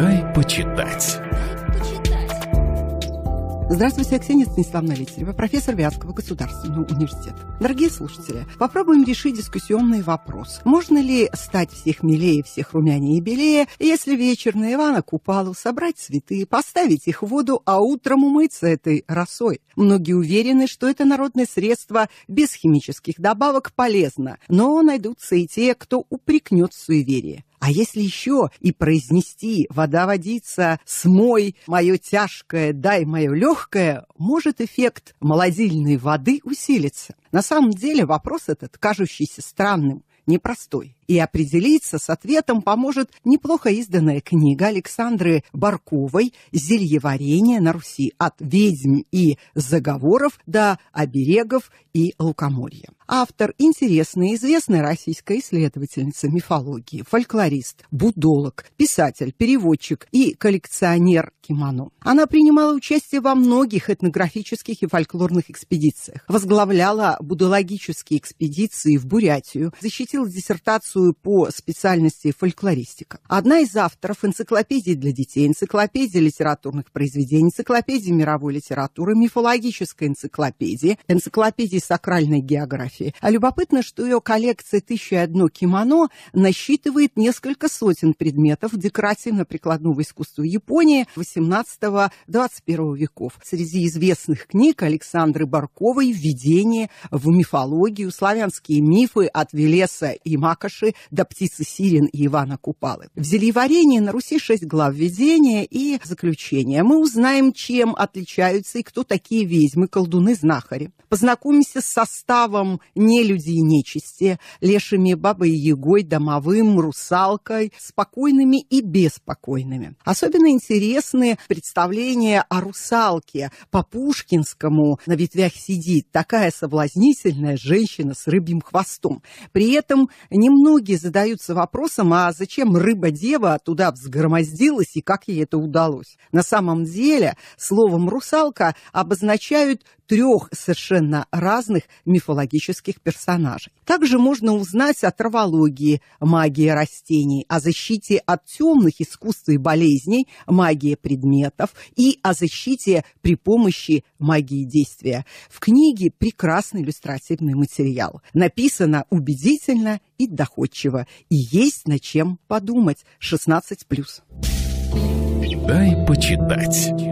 Дай почитать. Здравствуйте, Ксения Станиславовна Литерева, профессор Вятского государственного университета. Дорогие слушатели, попробуем решить дискуссионный вопрос. Можно ли стать всех милее, всех румянее и белее, если вечер на Ивана Купалу собрать цветы, поставить их в воду, а утром умыться этой росой? Многие уверены, что это народное средство без химических добавок полезно, но найдутся и те, кто упрекнет в суеверие. А если еще и произнести «вода водится», «смой», «мое тяжкое», «дай мое легкое», может эффект молодильной воды усилиться. На самом деле вопрос этот, кажущийся странным, непростой и определиться с ответом поможет неплохо изданная книга Александры Барковой «Зелье «Зельеварение на Руси. От ведьм и заговоров до оберегов и лукоморья». Автор – интересная, известная российская исследовательница мифологии, фольклорист, будолог, писатель, переводчик и коллекционер кимоно. Она принимала участие во многих этнографических и фольклорных экспедициях, возглавляла будологические экспедиции в Бурятию, защитила диссертацию рисую по специальности фольклористика. Одна из авторов энциклопедии для детей, энциклопедии литературных произведений, энциклопедии мировой литературы, мифологической энциклопедии, энциклопедии сакральной географии. А любопытно, что ее коллекция тысяча и одно кимоно» насчитывает несколько сотен предметов декоративно-прикладного искусства Японии XVIII-XXI веков. Среди известных книг Александры Барковой «Введение в мифологию», «Славянские мифы» от Велеса и Макаш. Гоши до птицы Сирин и Ивана Купалы. В зельеварении на Руси шесть глав введения и заключения. Мы узнаем, чем отличаются и кто такие ведьмы, колдуны-знахари. Познакомимся с составом нелюдей и нечисти, лешими бабой егой домовым, русалкой, спокойными и беспокойными. Особенно интересны представления о русалке по Пушкинскому на ветвях сидит такая соблазнительная женщина с рыбьим хвостом. При этом немного Многие задаются вопросом, а зачем рыба-дева туда взгромоздилась и как ей это удалось? На самом деле словом «русалка» обозначают трех совершенно разных мифологических персонажей. Также можно узнать о травологии магии растений, о защите от темных искусств и болезней магии предметов и о защите при помощи магии действия. В книге прекрасный иллюстративный материал. Написано убедительно и доходчиво доходчиво. И есть над чем подумать. 16+. Дай почитать.